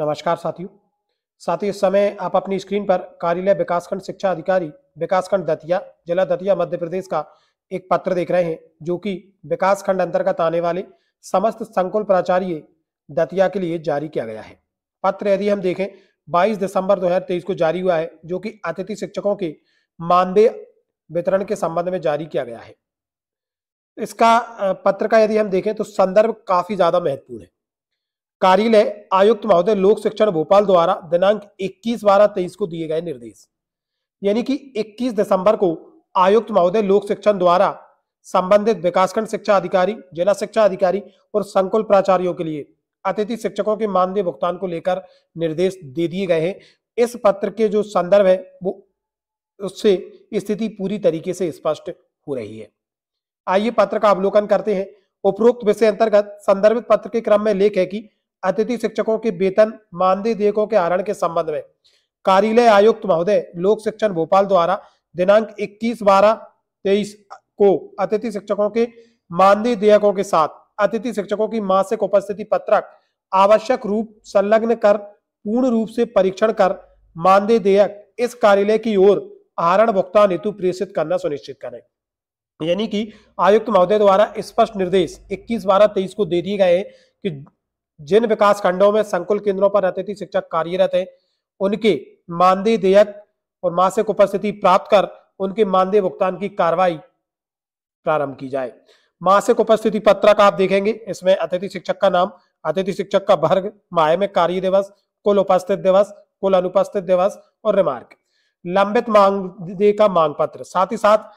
नमस्कार साथियों साथियों इस समय आप अपनी स्क्रीन पर कार्यालय विकासखंड शिक्षा अधिकारी विकासखंड दतिया जिला दतिया मध्य प्रदेश का एक पत्र देख रहे हैं जो कि विकासखंड अंतर्गत आने वाले समस्त संकुल प्राचार्य दतिया के लिए जारी किया गया है पत्र यदि हम देखें 22 दिसंबर 2023 को जारी हुआ है जो कि अतिथि शिक्षकों के मानदेय वितरण के संबंध में जारी किया गया है इसका पत्र का यदि हम देखें तो संदर्भ काफी ज्यादा महत्वपूर्ण है कार्यालय आयुक्त महोदय लोक शिक्षण भोपाल द्वारा दिनांक 21 बारह तेईस को दिए गए निर्देश यानी कि 21 दिसंबर को आयुक्त महोदय लोक शिक्षण द्वारा संबंधित विकासखंड शिक्षा अधिकारी जिला शिक्षा अधिकारी और संकुल प्राचार्यों के लिए अतिथि शिक्षकों के मानदेय भुगतान को लेकर निर्देश दे दिए गए हैं इस पत्र के जो संदर्भ है वो उससे स्थिति पूरी तरीके से स्पष्ट हो रही है आइए पत्र का अवलोकन करते हैं उपरोक्त विषय अंतर्गत संदर्भित पत्र के क्रम में लेख है कि अतिथि शिक्षकों के वेतन मानदेय देयकों के आरण के संबंध में कार्यालय आयुक्त महोदय लोक शिक्षण भोपाल द्वारा दिनांक 21 बारह तेईस को अतिथि शिक्षकों के मानदेय देयकों के साथ अतिथि शिक्षकों की मासिक उपस्थिति पत्रक आवश्यक रूप संलग्न कर पूर्ण रूप से परीक्षण कर मानदेय देयक इस कार्यालय की ओर आहरण भुगतान हेतु प्रेषित करना सुनिश्चित करें यानी कि आयुक्त महोदय द्वारा स्पष्ट निर्देश 21 बारह तेईस को दे दिए गए कि जिन विकास खंडों में संकुल केंद्रों पर अतिथि शिक्षक कार्यरत है उनके मानदेय देयक और मासिक उपस्थिति प्राप्त कर उनके मानदेय भुगतान की कार्रवाई प्रारंभ की जाए मासिक उपस्थिति पत्रक आप देखेंगे इसमें अतिथि शिक्षक का नाम अतिथि शिक्षक का वर्ग माह में कार्य दिवस कुल उपस्थित दिवस कुल अनुपस्थित दिवस और रिमार्क लंबित मानदेय का मांग पत्र साथ ही साथ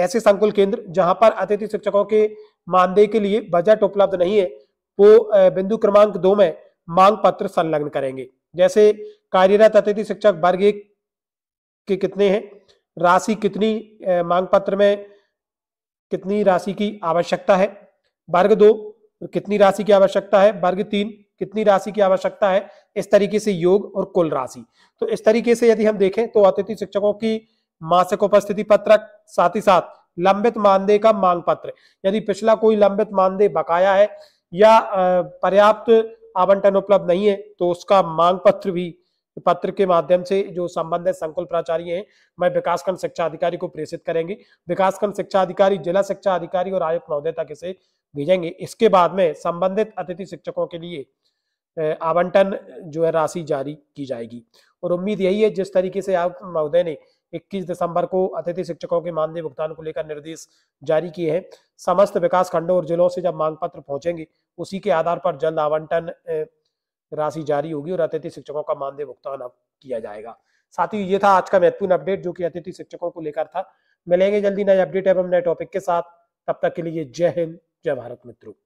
ऐसे संकुल केंद्र जहां पर अतिथि शिक्षकों के मानदेय के लिए बजट उपलब्ध नहीं है वो बिंदु क्रमांक दो में मांग पत्र संलग्न करेंगे जैसे कार्यरत अतिथि शिक्षक वर्ग एक के कितने हैं राशि कितनी मांग पत्र में कितनी राशि की आवश्यकता है वर्ग दो कितनी राशि की आवश्यकता है वर्ग तीन कितनी राशि की आवश्यकता है इस तरीके से योग और कुल राशि तो इस तरीके से यदि हम देखें तो अतिथि शिक्षकों की मासिक उपस्थिति पत्रक साथ ही साथ लंबित मानदेय का मांग पत्र यदि पिछला कोई लंबित मानदेय बकाया है या पर्याप्त आवंटन उपलब्ध नहीं है तो उसका मांग पत्र भी पत्र के माध्यम से जो संबंध है संकुल प्राचार्य हैं मैं विकासखंड शिक्षा अधिकारी को प्रेषित करेंगे विकासखंड शिक्षा अधिकारी जिला शिक्षा अधिकारी और आयुक्त महोदय तक इसे भेजेंगे इसके बाद में संबंधित अतिथि शिक्षकों के लिए आवंटन जो है राशि जारी की जाएगी और उम्मीद यही है जिस तरीके से आयुक्त महोदय ने 21 दिसंबर को अतिथि शिक्षकों के मानदेय भुगतान को लेकर निर्देश जारी किए हैं समस्त विकास खंडों और जिलों से जब मांग पत्र पहुंचेंगे उसी के आधार पर जल्द आवंटन राशि जारी होगी और अतिथि शिक्षकों का मानदेय भुगतान अब किया जाएगा साथ ही ये था आज का महत्वपूर्ण अपडेट जो कि अतिथि शिक्षकों को लेकर था मिलेंगे जल्दी नए अपडेट एवं नए टॉपिक के साथ तब तक के लिए जय हिंद जय भारत मित्रों